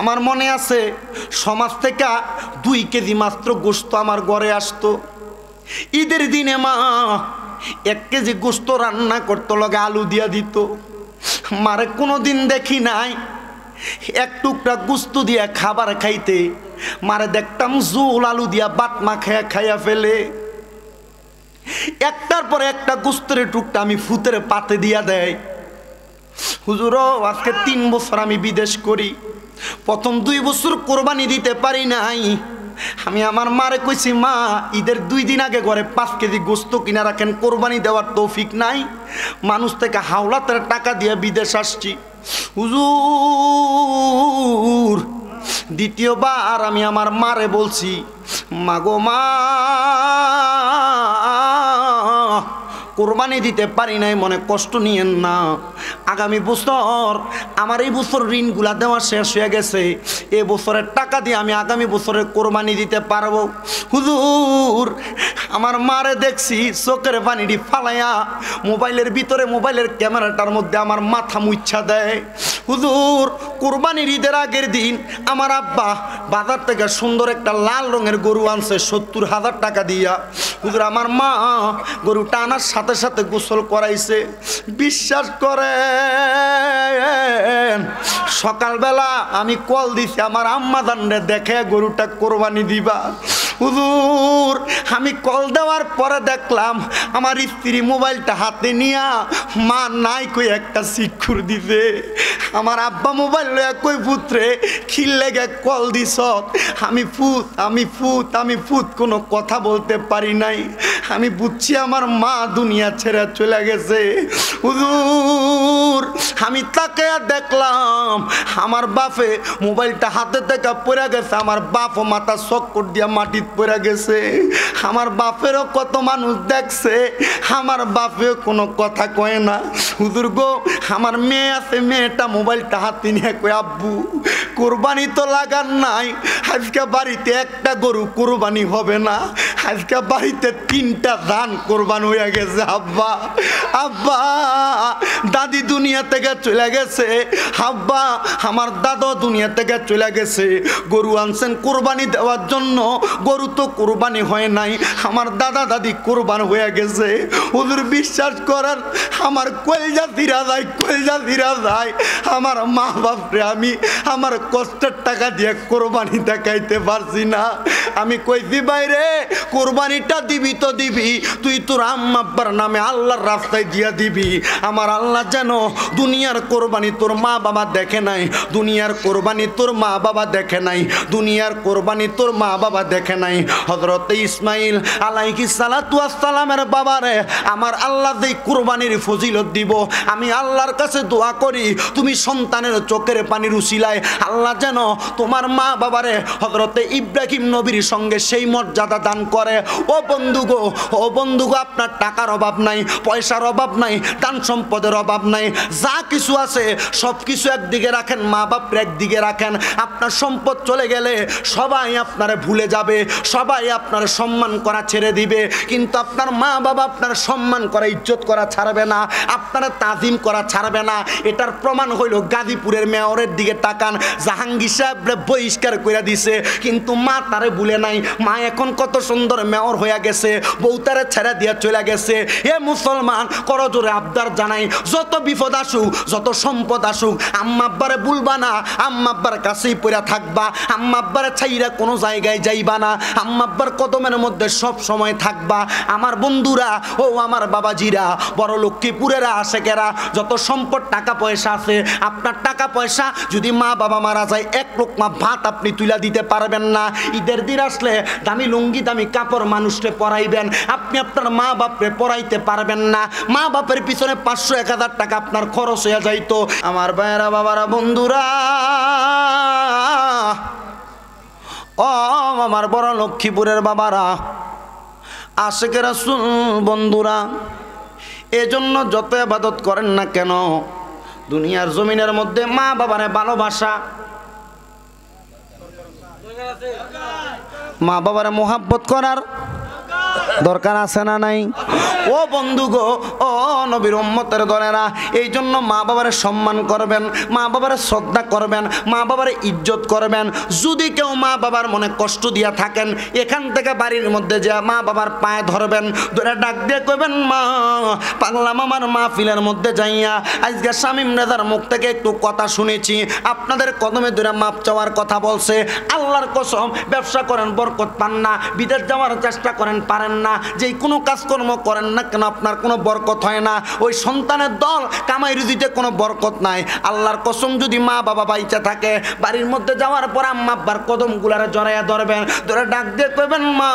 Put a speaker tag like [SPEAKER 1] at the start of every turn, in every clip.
[SPEAKER 1] আমার মনে আছে সমাজ থেকে দুই কেজি মাত্র গোস্ত আমার ঘরে আসতো ঈদের দিনে মা এক কেজি গোস্ত রান্না করতো লগে আলু দিয়া দিত মারে কোনো দিন দেখি নাই এক টুকরা গোস্ত দিয়া খাবার খাইতে মারে দেখতাম জোল আলু দিয়া বাট মাখায়া খাইয়া ফেলে একটার পর একটা গুস্তের টুকটা আমি ফুতের পাতে দিয়া দেয় হুজুর আজকে তিন বছর আমি বিদেশ করি প্রথম দুই বছর কোরবানি দিতে পারি নাই আমি আমার মারে কইছি মা ঈদের দুই দিন আগে ঘরে পাঁচ কেজি গোস্ত কিনা রাখেন কোরবানি দেওয়ার তৌফিক নাই মানুষ থেকে হাওলাতের টাকা দিয়ে বিদেশ আসছি হুজুর দ্বিতীয়বার আমি আমার মারে বলছি মাগো মা কোরবানি দিতে পারি নাই মনে কষ্ট নিয়েন না আগামী বছর আমার এই বছর ঋণগুলা দেওয়া শেষ হয়ে গেছে এ বছরের টাকা দিয়ে আমি আগামী বছরে কোরবানি দিতে পারবো হুজুর আমার মারে দেখছি চোখের পানিটি ফালাইয়া মোবাইলের ভিতরে মোবাইলের ক্যামেরাটার মধ্যে আমার মাথা মুচ্ছা দেয় হুজুর কুরবানির ঈদের আগের দিন আমার আব্বা বাজার থেকে সুন্দর একটা লাল রঙের গরু আনছে সত্তর হাজার টাকা দিয়া হুজুর আমার মা গরু টানার সাথে সাথে গোসল করাইছে বিশ্বাস করে সকালবেলা আমি কল দিছি আমার আম্মা দান্ডে দেখে গরুটা কোরবানি দিবা হুজুর আমি কল দেওয়ার পরে দেখলাম আমার স্ত্রী মোবাইলটা হাতে নিয়া মা নাই কই একটা শিক্ষুর দিতে আমার আব্বা মোবাইল একই পুত্রে খিল গে কল দিস আমি ফুত আমি ফুত আমি ফুত কোনো কথা বলতে পারি নাই আমি বুঝছি আমার মা দুনিয়া ছেড়ে চলে গেছে হুজুর আমি তাকে দেখলাম আমার বাপে মোবাইলটা হাতে থেকে পড়ে গেছে আমার বাপ মাথা শক্কর দিয়া মাটিত পড়ে গেছে আমার বাপেরও কত মানুষ দেখছে আমার বাপে কোনো কথা কয় না হুজুর গো আমার মেয়ে আছে মেয়েটা মোবাইলটা হাতে নিয়ে কয়ে আব্বু কোরবানি তো লাগার নাই আজকে বাড়িতে একটা গরু কোরবানি হবে না আজকে বাড়িতে তিনটা ধান কোরবান হয়ে গেছে আব্বা আব্বা দাদি দুনিয়া থেকে চলে গেছে হাব্বা আমার দাদা দুনিয়া থেকে চলে গেছে গরু আনছেন কোরবানি দেওয়ার জন্য গরু তো কোরবানি হয় নাই আমার দাদা দাদি কোরবান হয়ে গেছে ওদের বিশ্বাস করার আমার কলজা দিরা যায় কলজা দিরা যায় আমার মা বাপরে আমি আমার কষ্টের টাকা দিয়ে কোরবানি দেখাইতে পারছি না আমি কইছি বাইরে কোরবানিটা দিবি তো দিবি তুই তোর আম্মাব্বার নামে আল্লাহর রাস্তায় দিয়া দিবি আমার আল্লাহ যেন দুনিয়ার কোরবানি তোর মা বাবা দেখে নাই দুনিয়ার কোরবানি তোর মা বাবা দেখে নাই দুনিয়ার কোরবানি তোর মা বাবা দেখে নাই হজরত ইসমাইল আলাইকি সালাতামের বাবারে আমার আল্লাহ যেই কোরবানির ফজিলত দিব আমি আল্লাহর কাছে দোয়া করি তুমি সন্তানের চোখের পানির উশিলায় আল্লাহ যেন তোমার মা বাবারে হজরতে ইব্রাহিম নবীর সঙ্গে সেই মর্যাদা দান করে ও বন্ধু গো ও বন্ধু গো আপনার টাকার অভাব নাই পয়সার অভাব নাই দান সম্পদের অভাব নাই যা কিছু আছে সব কিছু একদিকে রাখেন মা বাপের একদিকে রাখেন আপনার সম্পদ চলে গেলে সবাই আপনারে ভুলে যাবে সবাই আপনার সম্মান করা ছেড়ে দিবে কিন্তু আপনার মা বাবা আপনার সম্মান করা ইজ্জত করা ছাড়বে না আপনারা তাজিম করা ছাড়বে না এটার প্রমাণ হইল গাজীপুরের মেয়রের দিকে তাকান জাহাঙ্গীর সাহেব বহিষ্কার করে দিছে কিন্তু মা তারে ভুলে ছেড়ে নাই মা এখন কত সুন্দর মেয়র হইয়া গেছে বউতারে ছেড়ে দিয়ে চলে গেছে এ মুসলমান করজোরে আবদার জানাই যত বিপদ আসুক যত সম্পদ আসুক আম্মাব্বারে ভুলবা না আম্মাব্বার কাছেই পড়া থাকবা আম্মাব্বারে ছাইরা কোনো জায়গায় যাইবা না আম্মাব্বার কদমের মধ্যে সব সময় থাকবা আমার বন্ধুরা ও আমার বাবাজিরা বড় লক্ষ্মীপুরেরা কেরা যত সম্পদ টাকা পয়সা আছে আপনার টাকা পয়সা যদি মা বাবা মারা যায় এক মা ভাত আপনি তুলে দিতে পারবেন না ঈদের দিন আসলে দামি লুঙ্গি দামি কাপড় মানুষকে পড়াইবেন আপনি আপনার মা বাপরে পড়াইতে পারবেন না মা বাপের পিছনে পাঁচশো এক হাজার টাকা আপনার খরচ হয়ে যাইতো আমার ভাইয়েরা বাবারা বন্ধুরা ও আমার বড় লক্ষ্মীপুরের বাবারা আশেকেরা শুন বন্ধুরা এজন্য যত আবাদত করেন না কেন দুনিয়ার জমিনের মধ্যে মা বাবারে ভালোবাসা মা বাবার মহাব্বত করার দরকার আছে না নাই ও বন্ধু গো ও নবীর উম্মতের দলেরা এই জন্য মা বাবার সম্মান করবেন মা বাবার শ্রদ্ধা করবেন মা বাবার ইজ্জত করবেন যদি কেউ মা বাবার মনে কষ্ট দিয়া থাকেন এখান থেকে বাড়ির মধ্যে যে মা বাবার পায়ে ধরবেন ধরে ডাক দিয়ে কইবেন মা পাগলাম আমার মাহফিলের মধ্যে যাইয়া আজকে শামীম রেজার মুখ থেকে একটু কথা শুনেছি আপনাদের কদমে ধরে মাপ চাওয়ার কথা বলছে আল্লাহর কসম ব্যবসা করেন বরকত পান না বিদেশ যাওয়ার চেষ্টা করেন পারেন না যেই কোনো কাজকর্ম করেন না কেন আপনার কোনো বরকত হয় না ওই সন্তানের দল কামাই রুজিতে কোনো বরকত নাই আল্লাহর কসম যদি মা বাবা বাইচা থাকে বাড়ির মধ্যে যাওয়ার পর আম্মা আব্বার কদম জড়াইয়া ধরবেন ধরে ডাক দিয়ে কইবেন মা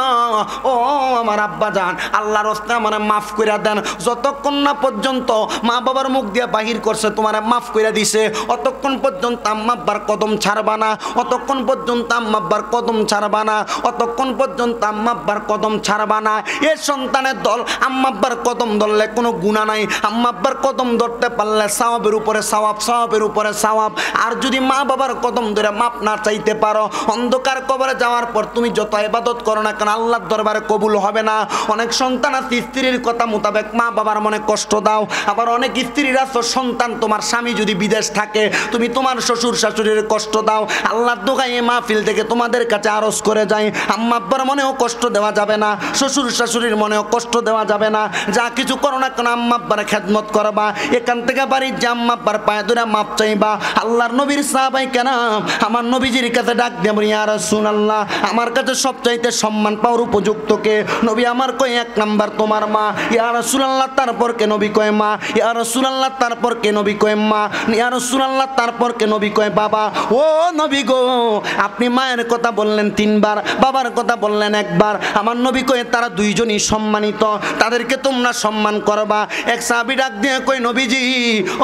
[SPEAKER 1] ও আমার আব্বা যান আল্লাহর রস্তা আমার মাফ করে দেন যতক্ষণ না পর্যন্ত মা বাবার মুখ দিয়ে বাহির করছে তোমার মাফ করে দিছে অতক্ষণ পর্যন্ত আম্মা আব্বার কদম ছাড়বা না অতক্ষণ পর্যন্ত আম্মা আব্বার কদম ছাড়বা না অতক্ষণ পর্যন্ত আম্মা আব্বার কদম ছাড়বা না না এ সন্তানের দল আম্মাব্বার কদম ধরলে কোনো গুণা নাই আম্মাব্বার কদম ধরতে পারলে সাওয়াবের উপরে সাওয়াব সাওয়াবের উপরে সাওয়াব আর যদি মা বাবার কদম ধরে মাপ না চাইতে পারো অন্ধকার কবরে যাওয়ার পর তুমি যত ইবাদত করো না কেন আল্লাহর দরবারে কবুল হবে না অনেক সন্তান আছে স্ত্রীর কথা মোতাবেক মা বাবার মনে কষ্ট দাও আবার অনেক স্ত্রীর আছো সন্তান তোমার স্বামী যদি বিদেশ থাকে তুমি তোমার শ্বশুর শাশুড়ির কষ্ট দাও আল্লাহর দোকানে মাহফিল থেকে তোমাদের কাছে আরজ করে যায় আম্মাব্বার মনেও কষ্ট দেওয়া যাবে না শ্বশুর শ্বশুর শাশুড়ির মনেও কষ্ট দেওয়া যাবে না যা কিছু করো না কোনো আম্মাব্বার খেদমত করবা এখান থেকে বাড়ির যে আম্মাব্বার পায়ে ধরে মাপ চাইবা আল্লাহর নবীর সাহাবাই কেন আমার নবীজির কাছে ডাক দেব বলি আর শুন আল্লাহ আমার কাছে সবচাইতে সম্মান পাওয়ার উপযুক্ত কে নবী আমার কয়ে এক নাম্বার তোমার মা ইয়া রসুলাল্লাহ তারপর কে নবী কয় মা ইয়া রসুলাল্লাহ তারপর কে নবী কয় মা ইয়া রসুলাল্লাহ তারপর কে নবী কয় বাবা ও নবী গো আপনি মায়ের কথা বললেন তিনবার বাবার কথা বললেন একবার আমার নবী কয়ে তারা তোমরা দুইজনই সম্মানিত তাদেরকে তোমরা সম্মান করবা এক সাহাবি ডাক দিয়ে কই নবীজি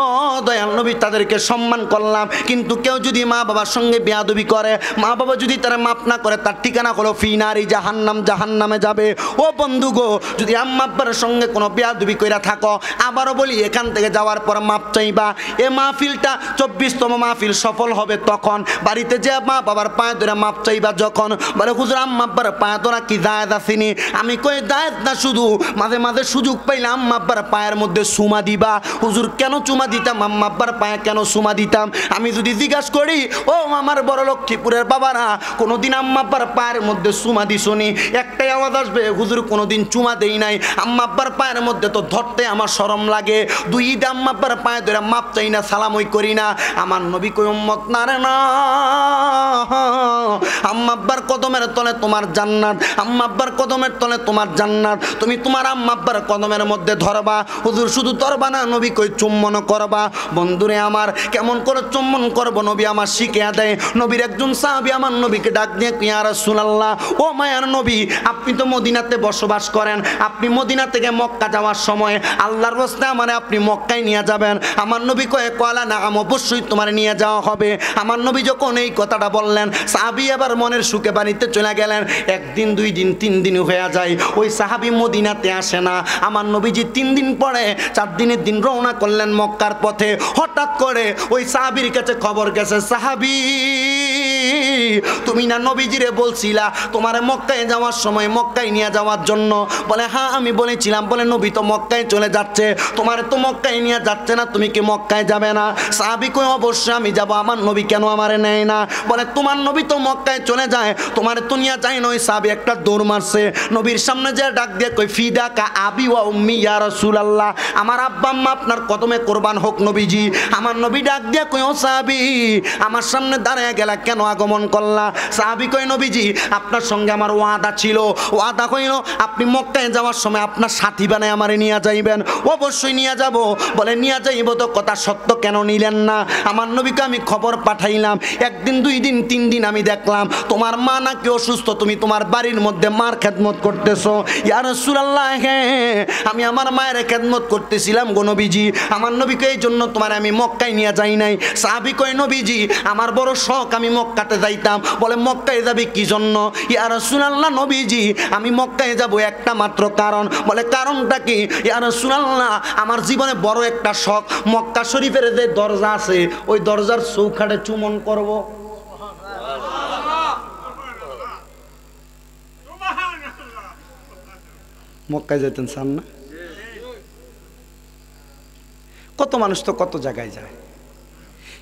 [SPEAKER 1] ও দয়াল নবী তাদেরকে সম্মান করলাম কিন্তু কেউ যদি মা বাবার সঙ্গে বেয়াদবি করে মা বাবা যদি তারা মাপ না করে তার ঠিকানা হলো ফিনারি জাহান নামে যাবে ও বন্ধু গো যদি আম্মাব্বার সঙ্গে কোনো বেয়াদবি কইরা থাকো আবারও বলি এখান থেকে যাওয়ার পর মাপ চাইবা এ মাহফিলটা চব্বিশতম মাহফিল সফল হবে তখন বাড়িতে যে মা বাবার পায়ে ধরে মাপ চাইবা যখন বলে হুজুর আম্মাব্বার পায়ে ধরা কি দায় আসিনি আমি আমি কয়ে দায়ত না শুধু মাঝে মাঝে সুযোগ পাইলাম মাব্বার পায়ের মধ্যে সুমা দিবা হুজুর কেন চুমা দিতাম আম্মা আব্বার পায়ে কেন সুমা দিতাম আমি যদি জিজ্ঞাসা করি ও আমার বড় লক্ষ্মীপুরের বাবারা কোনোদিন আম্মা আব্বার পায়ের মধ্যে সুমা দিসনি একটাই আওয়াজ আসবে হুজুর কোনোদিন চুমা দেই নাই আম্মা আব্বার পায়ের মধ্যে তো ধরতে আমার সরম লাগে দুই ঈদ আম্মা আব্বার পায়ে ধরে মাপ চাই না সালামই করি না আমার নবী কই উম্মত না রে না আম্মা আব্বার কদমের তলে তোমার জান্নাত আম্মা আব্বার কদমের তলে তোমার জান্নাত তুমি তোমার আম্মাব্বার কদমের মধ্যে ধরবা হুজুর শুধু ধরবা না নবী কই চুম্বন করবা বন্ধুরে আমার কেমন করে চুম্বন করবো নবী আমার শিখিয়া দেয় নবীর একজন সাহাবি আমার নবীকে ডাক দিয়ে কিয়ারা সুনাল্লাহ ও মায়ার নবী আপনি তো মদিনাতে বসবাস করেন আপনি মদিনা থেকে মক্কা যাওয়ার সময় আল্লাহর রস্তে আমার আপনি মক্কায় নিয়ে যাবেন আমার নবী কয়ে কলা না আম অবশ্যই তোমার নিয়ে যাওয়া হবে আমার নবী যখন এই কথাটা বললেন সাহাবি আবার মনের সুখে বাড়িতে চলে গেলেন একদিন দুই দিন তিন দিন হয়ে যায় যায় ওই সাহাবি মদিনাতে আসে না আমার নবীজি তিন দিন পরে চার দিনের দিন রওনা করলেন মক্কার পথে হঠাৎ করে ওই সাহাবির কাছে খবর গেছে সাহাবি তুমি না নবীজিরে বলছিলা তোমার মক্কায় যাওয়ার সময় মক্কায় নিয়ে যাওয়ার জন্য বলে হ্যাঁ আমি বলেছিলাম বলে নবী তো মক্কায় চলে যাচ্ছে তোমার তো মক্কায় নিয়ে যাচ্ছে না তুমি কি মক্কায় যাবে না সাহাবি কই অবশ্যই আমি যাব আমার নবী কেন আমারে নেয় না বলে তোমার নবী তো মক্কায় চলে যায় তোমার তো নিয়ে যায় নয় সাহাবি একটা দৌড় মারছে নবীর সামনে যে ডাক দিয়ে কই ফিদা কা আবি ওয়া উম্মি ইয়া রাসূলুল্লাহ আমার আব্বা আম্মা আপনার কদমে কোরবান হোক নবীজি আমার নবী ডাক দিয়ে কই ও সাহাবি আমার সামনে দাঁড়ায় গেলা কেন আগমন করলা সাহাবি কই নবীজি আপনার সঙ্গে আমার ওয়াদা ছিল ওয়াদা কইল আপনি মক্কায় যাওয়ার সময় আপনার সাথী বানায় আমারে নিয়ে যাইবেন অবশ্যই নিয়ে যাব বলে নিয়ে যাইব তো কথা সত্য কেন নিলেন না আমার নবীকে আমি খবর পাঠাইলাম একদিন দুই দিন তিন দিন আমি দেখলাম তোমার মা নাকি অসুস্থ তুমি তোমার বাড়ির মধ্যে মার খেদমত করতেছ ইয়ার সুরাল্লাহ হ্যাঁ আমি আমার মায়ের খেদমত করতেছিলাম গো নবীজি আমার নবীকে এই জন্য তোমার আমি মক্কায় নিয়ে যাই নাই সাহাবি কই নবীজি আমার বড় শখ আমি মক্কা মক্কাতে যাইতাম বলে মক্কায় যাবি কি জন্য ইয়ার রাসূলুল্লাহ নবীজি আমি মক্কায় যাব একটা মাত্র কারণ বলে কারণটা কি ইয়ার রাসূলুল্লাহ আমার জীবনে বড় একটা শখ মক্কা শরীফের যে দরজা আছে ওই দরজার চৌখাটে চুমন করব মক্কায় যেতেন চান না কত মানুষ তো কত জায়গায় যায়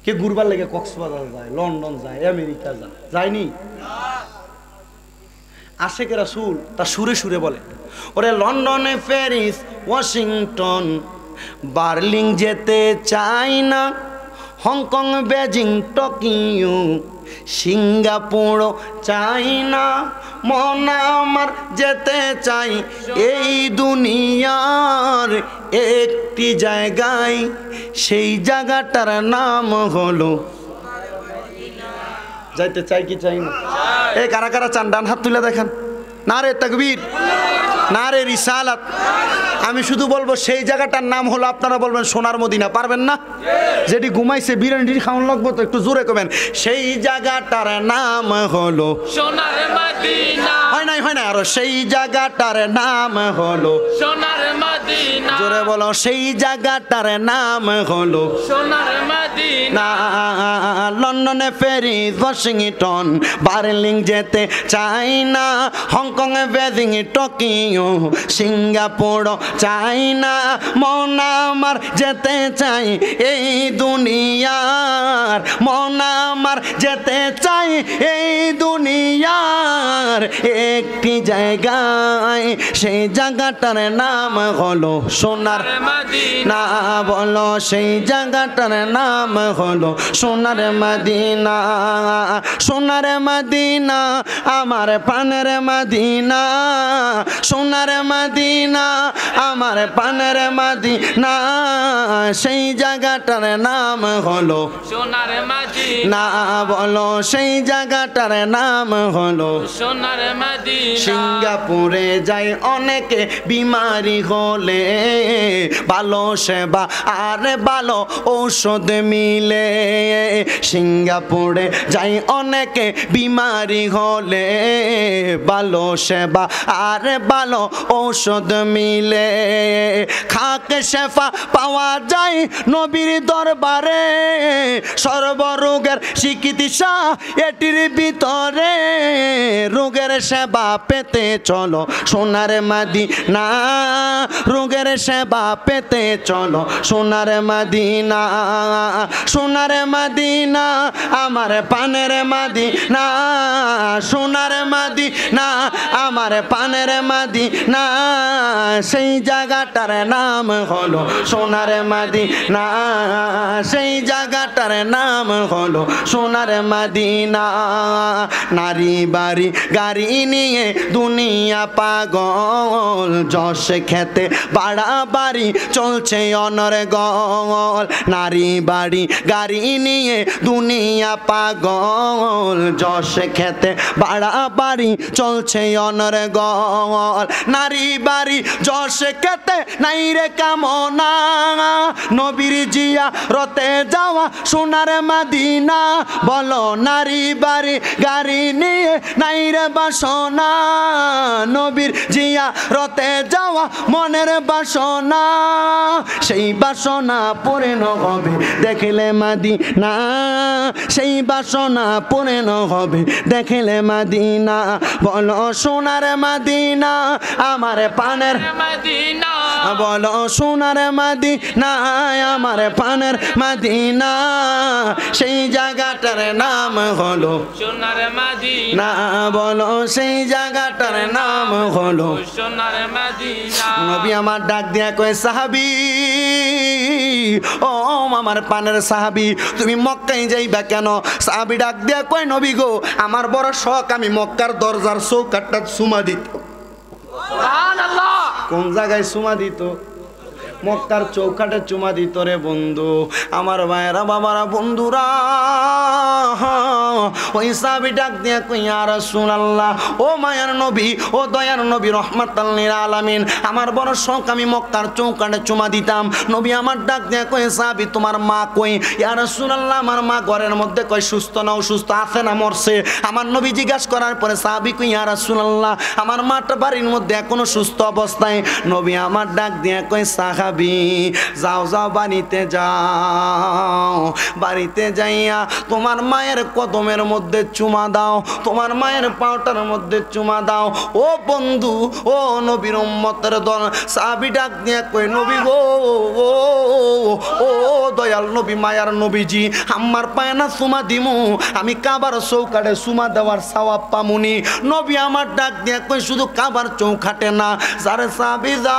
[SPEAKER 1] কে ঘুরবার লেগে কক্সবাজার যায় লন্ডন যায় আমেরিকা যায় যায়নি কেরা সুর তা সুরে সুরে বলে ওরে লন্ডনে প্যারিস ওয়াশিংটন বার্লিং যেতে চাই না Hong Kong Beijing Tokyo Singapore China মন আমার যেতে চাই এই দুনিয়ার একটি জায়গায় সেই জায়গাটার নাম হলো যাইতে চাই কি চাই না এ কারা কারা চান ডান হাত তুলে দেখেন নারে তকবীর নারে রিসালাত আমি শুধু বলবো সেই জায়গাটার নাম হলো আপনারা বলবেন সোনার মদিনা পারবেন না যেটি ঘুমাইছে বিরিয়ানি খাওয়ান লাগবো তো একটু জোরে কমেন সেই জায়গাটার নাম হলো সোনার মদিনা হয় নাই হয় না আর সেই জায়গাটার নাম হলো সোনার মদিনা জোরে বলো সেই জায়গাটার নাম হলো সোনার মদিনা লন্ডনে প্যারিস ওয়াশিংটন বার্লিং যেতে চাই না Hong Hong Kong Beijing Tokyo Singapore China মন আমার যেতে চাই এই দুনিয়ার মন আমার যেতে চাই এই দুনিয়ার একটি জায়গায় সেই জায়গাটার নাম হলো সোনার না বলো সেই জায়গাটার নাম হলো সোনার মদিনা সোনার মদিনা আমার পানের মদিনা মদিনা সোনার মদিনা আমার পানের মদিনা সেই জায়গাটার নাম হলো সোনার মদিনা বলো সেই জায়গাটার নাম হলো সোনার মদিনা সিঙ্গাপুরে যাই অনেকে বিমারি হলে ভালো সেবা আর ভালো ঔষধ মিলে সিঙ্গাপুরে যাই অনেকে বিমারি হলে ভালো সেবা আর ভালো ঔষধ মিলে খাক সেফা পাওয়া যায় নবীর দরবারে সর্বরোগের চিকিৎসা এটির ভিতরে রোগের সেবা পেতে চলো সোনার মাদি না রোগের সেবা পেতে চলো সোনার না সোনার না আমার পানের না সোনার না আমার পানের মাদি না সেই জায়গাটার নাম হলো সোনার মাদি না সেই জায়গাটার নাম হলো সোনার মাদিনা নারী বাড়ি গাড়ি নিয়ে দুনিয়া পাগল যশ খেতে বাড়াবাড়ি চলছে গল নারী বাড়ি গাড়ি নিয়ে দুনিয়া পাগল যশ খেতে বাড়াবাড়ি চলছে নয়নর গল নারী বাড়ি যশ কেতে নাই রে কামনা নবীর জিয়া রতে যাওয়া সোনার মাদিনা বলো নারী বাড়ি গাড়ি নিয়ে নাই রে বাসনা নবীর জিয়া হাতে যাওয়া মনের বাসনা সেই বাসনা ন হবে দেখলে মাদি না সেই বাসনা ন হবে দেখলে মাদিনা বল সোনার মাদিনা আমার পানের মাদিনা বলো সোনার না আমার পানের মাদিনা সেই জায়গাটার নাম হলো সোনার মাদিনা বল সেই জায়গাটার নাম হলো সোনার নবী আমার ডাক দিয়া কয়ে সাহাবি ও আমার পানের সাহাবি তুমি মক্কায় যাইবা কেন সাহাবি ডাক দিয়া কয় নবী গো আমার বড় শখ আমি মক্কার দরজার চৌকাটটা সুমা দিত কোন জায়গায় সুমা দিত মক্কার চৌকাটে চুমা দিত রে বন্ধু আমার ভাইরা বাবারা বন্ধুরা ওই সাবি ডাক দিয়ে কইয়া রসুল আল্লাহ ও মায়ার নবী ও দয়ার নবী রহমাত আলামিন আমার বড় শখ আমি মক্কার চৌকাটে চুমা দিতাম নবী আমার ডাক দিয়ে কই সাবি তোমার মা কই ইয়ার রসুল আল্লাহ আমার মা ঘরের মধ্যে কই সুস্থ না অসুস্থ আছে না মরছে আমার নবী জিজ্ঞাসা করার পরে সাবি কই ইয়ার রসুল আল্লাহ আমার মাটা বাড়ির মধ্যে এখনো সুস্থ অবস্থায় নবী আমার ডাক দিয়ে কই সাহাবি যাবি যাও যাও বাড়িতে যাও বাড়িতে যাইয়া তোমার মায়ের কদমের মধ্যে চুমা দাও তোমার মায়ের পাউটার মধ্যে চুমা দাও ও বন্ধু ও নবীর উম্মতের দল সাবি ডাক দিয়ে কই নবী গো ও দয়াল নবী মায়ার নবীজি আমার পায় না চুমা দিমু আমি কাবার চৌকাটে চুমা দেওয়ার সাওয়াব পামুনি নবী আমার ডাক দিয়ে কই শুধু কাবার চৌখাটে না যারে সাবি যা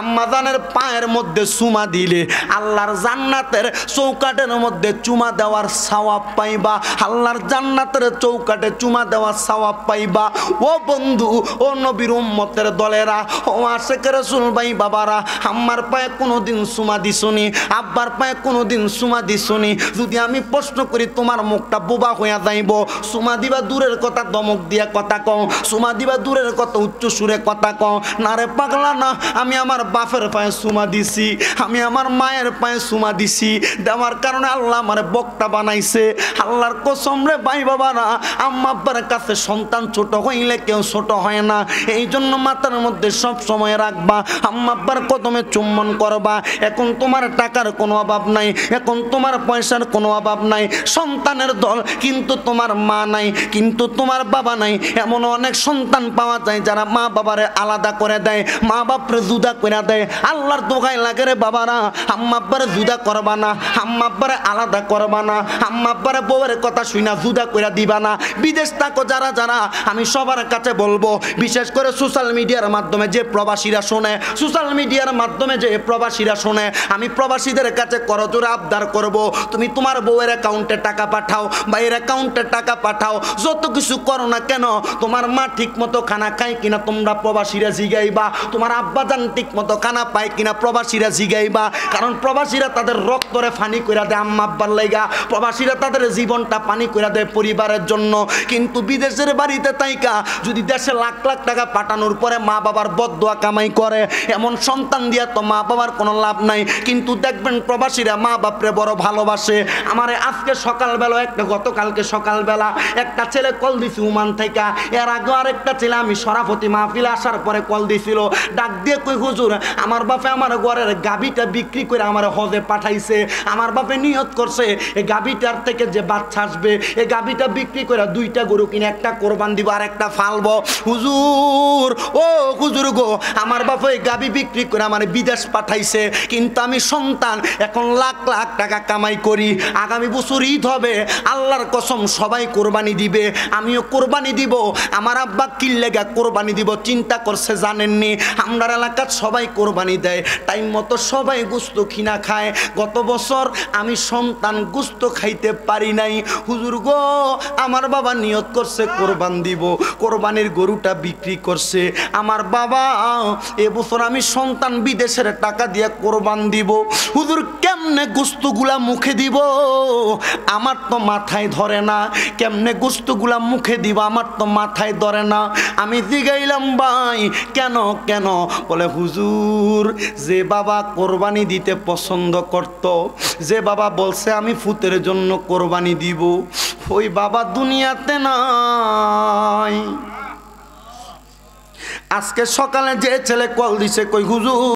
[SPEAKER 1] আম্মাজানের পায়ের মধ্যে চুমা দিলে আল্লাহর জান্নাতের চৌকাটের মধ্যে চুমা দেওয়ার সওয়াব পাইবা আল্লাহর জান্নাতের চৌকাটে চুমা দেওয়ার সওয়াব পাইবা ও বন্ধু ও নবীর উম্মতের দলেরা ও আশেকের ভাই বাবারা আম্মার পায়ে কোনোদিন চুমা দিছনি আব্বার পায়ে কোনোদিন চুমা নি যদি আমি প্রশ্ন করি তোমার মুখটা বোবা হইয়া যাইব চুমা দিবা দূরের কথা দমক দিয়া কথা কও চুমা দিবা দূরের কথা উচ্চ সুরে কথা কও না রে পাগলা না আমি আমার বাপের পায়ে সুমা দিছি আমি আমার মায়ের পায়ে সুমা দিছি দেওয়ার কারণে আল্লাহ আমার বক্তা বানাইছে আল্লাহর কসম রে ভাই বাবা না আব্বার কাছে সন্তান ছোট হইলে কেউ ছোট হয় না এই জন্য মাথার মধ্যে সব সময় রাখবা আম্মা কদমে চুম্বন করবা এখন তোমার টাকার কোনো অভাব নাই এখন তোমার পয়সার কোনো অভাব নাই সন্তানের দল কিন্তু তোমার মা নাই কিন্তু তোমার বাবা নাই এমন অনেক সন্তান পাওয়া যায় যারা মা বাবারে আলাদা করে দেয় মা বাবা আম্মাব্বারে জুদা কইরা দেয় আল্লাহর দোকায় লাগে রে বাবা না আম্মাব্বারে জুদা করবা না আম্মাব্বারে আলাদা করবা না আম্মাব্বারে বউয়ের কথা শুনা জুদা কইরা দিবা না বিদেশ থাকো যারা যারা আমি সবার কাছে বলবো বিশেষ করে সোশ্যাল মিডিয়ার মাধ্যমে যে প্রবাসীরা শোনে সোশ্যাল মিডিয়ার মাধ্যমে যে প্রবাসীরা শোনে আমি প্রবাসীদের কাছে করজোর আবদার করব তুমি তোমার বউয়ের অ্যাকাউন্টে টাকা পাঠাও বা এর অ্যাকাউন্টে টাকা পাঠাও যত কিছু করো না কেন তোমার মা ঠিক মতো খানা খায় কিনা তোমরা প্রবাসীরা জিগাইবা তোমার আব আব্বাজান ঠিক মতো কানা পায় কিনা প্রবাসীরা জিগাইবা কারণ প্রবাসীরা তাদের রক্তরে ফানি করে দেয় আম্মা আব্বার লাইগা প্রবাসীরা তাদের জীবনটা পানি করে দেয় পরিবারের জন্য কিন্তু বিদেশের বাড়িতে তাইকা যদি দেশে লাখ লাখ টাকা পাঠানোর পরে মা বাবার বদুয়া কামাই করে এমন সন্তান দিয়া তো মা বাবার কোনো লাভ নাই কিন্তু দেখবেন প্রবাসীরা মা বাপরে বড় ভালোবাসে আমার আজকে সকালবেলা একটা গতকালকে সকালবেলা একটা ছেলে কল দিছি উমান থাইকা এর আগে আরেকটা ছেলে আমি সরাফতি মাহফিল আসার পরে কল দিছিল ডাক দিয়ে কই হুজুর আমার বাপে আমার ঘরের গাভীটা বিক্রি করে আমার হজে পাঠাইছে আমার বাপে নিয়ত করছে এই গাভীটার থেকে যে বাচ্চা আসবে এই গাভীটা বিক্রি করে দুইটা গরু কিনে একটা কোরবান দিব আর একটা ফালব হুজুর ও হুজুর গো আমার বাপে এই গাভী বিক্রি করে আমার বিদেশ পাঠাইছে কিন্তু আমি সন্তান এখন লাখ লাখ টাকা কামাই করি আগামী বছর ঈদ হবে আল্লাহর কসম সবাই কোরবানি দিবে আমিও কোরবানি দিব আমার আব্বা কিল্লেগা কোরবানি দিব চিন্তা করছে জানেননি আমরা আমার এলাকার সবাই কোরবানি দেয় টাইম মতো সবাই গুস্ত কিনা খায় গত বছর আমি সন্তান গুস্ত খাইতে পারি নাই হুজুর গো আমার বাবা নিয়ত করছে কোরবান দিব কোরবানির গরুটা বিক্রি করছে আমার বাবা এবছর আমি সন্তান বিদেশের টাকা দিয়ে কোরবান দিব হুজুর কেমনে গুস্তগুলা মুখে দিব আমার তো মাথায় ধরে না কেমনে গুস্তগুলা মুখে দিব আমার তো মাথায় ধরে না আমি জিগাইলাম ভাই কেন কেন বলে হুজুর যে বাবা কোরবানি দিতে পছন্দ করত যে বাবা বলছে আমি ফুতের জন্য কোরবানি দিব ওই বাবা দুনিয়াতে নাই আজকে সকালে যে ছেলে কল দিছে কই হুজুর